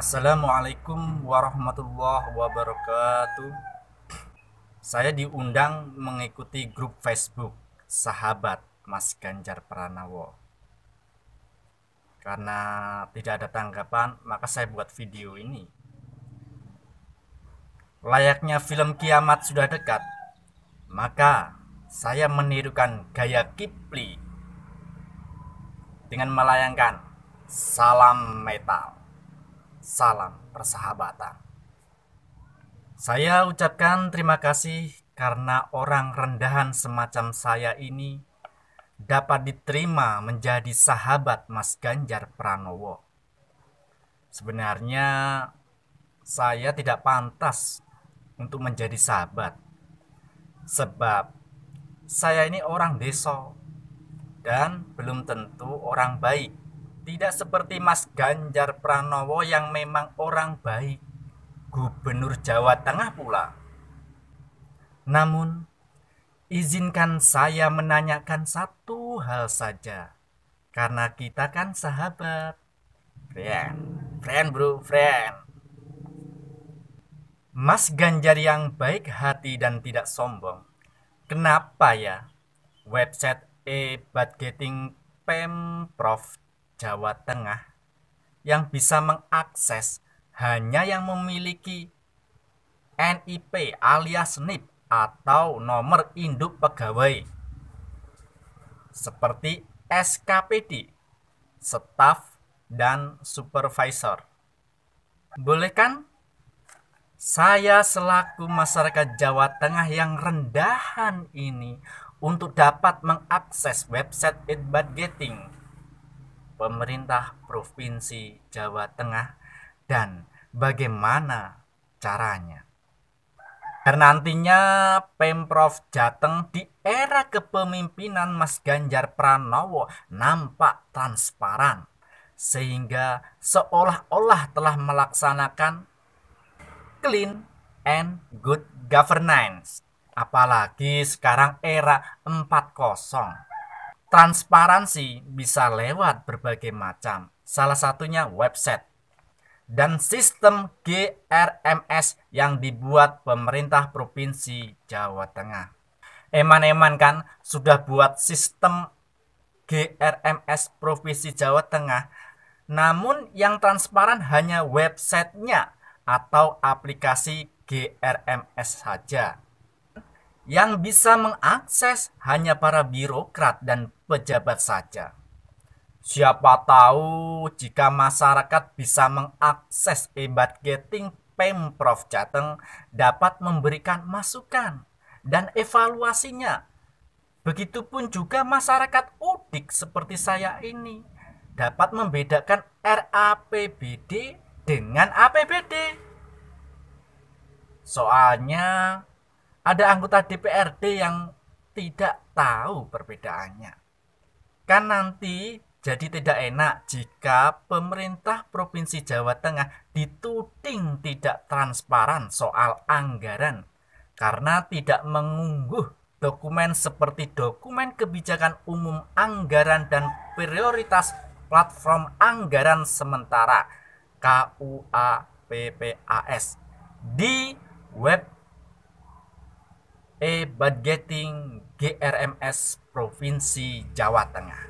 Assalamualaikum warahmatullahi wabarakatuh. Saya diundang mengikuti grup Facebook Sahabat Mas Ganjar Pranowo. Karena tidak ada tanggapan, maka saya buat video ini. Layaknya film kiamat sudah dekat, maka saya menirukan gaya Kipli dengan melayangkan salam metal salam persahabatan. Saya ucapkan terima kasih karena orang rendahan semacam saya ini dapat diterima menjadi sahabat Mas Ganjar Pranowo. Sebenarnya saya tidak pantas untuk menjadi sahabat sebab saya ini orang desa dan belum tentu orang baik tidak seperti Mas Ganjar Pranowo yang memang orang baik, Gubernur Jawa Tengah pula. Namun, izinkan saya menanyakan satu hal saja. Karena kita kan sahabat. Friend, friend bro, friend. Mas Ganjar yang baik hati dan tidak sombong. Kenapa ya? Website e-budgeting Pemprov Jawa Tengah yang bisa mengakses hanya yang memiliki NIP alias NIP atau nomor induk pegawai seperti SKPD, staf dan supervisor. Boleh kan? Saya selaku masyarakat Jawa Tengah yang rendahan ini untuk dapat mengakses website Edbat Getting pemerintah Provinsi Jawa Tengah dan bagaimana caranya. Karena nantinya Pemprov Jateng di era kepemimpinan Mas Ganjar Pranowo nampak transparan sehingga seolah-olah telah melaksanakan clean and good governance. Apalagi sekarang era 4.0 Transparansi bisa lewat berbagai macam, salah satunya website dan sistem GRMS yang dibuat pemerintah Provinsi Jawa Tengah. Eman-eman kan sudah buat sistem GRMS Provinsi Jawa Tengah, namun yang transparan hanya websitenya atau aplikasi GRMS saja. Yang bisa mengakses hanya para birokrat dan pejabat saja. Siapa tahu jika masyarakat bisa mengakses e getting Pemprov Jateng dapat memberikan masukan dan evaluasinya. Begitupun juga masyarakat udik seperti saya ini dapat membedakan RAPBD dengan APBD. Soalnya ada anggota DPRD yang tidak tahu perbedaannya. Kan nanti jadi tidak enak jika pemerintah Provinsi Jawa Tengah dituding tidak transparan soal anggaran karena tidak mengungguh dokumen seperti dokumen kebijakan umum anggaran dan prioritas platform anggaran sementara KUA PPAS di web E. budgeting GRMS Provinsi Jawa Tengah.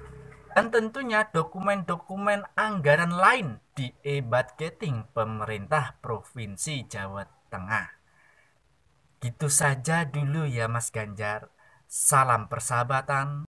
Dan tentunya dokumen-dokumen anggaran lain di E. budgeting Pemerintah Provinsi Jawa Tengah. Gitu saja dulu ya Mas Ganjar. Salam persahabatan.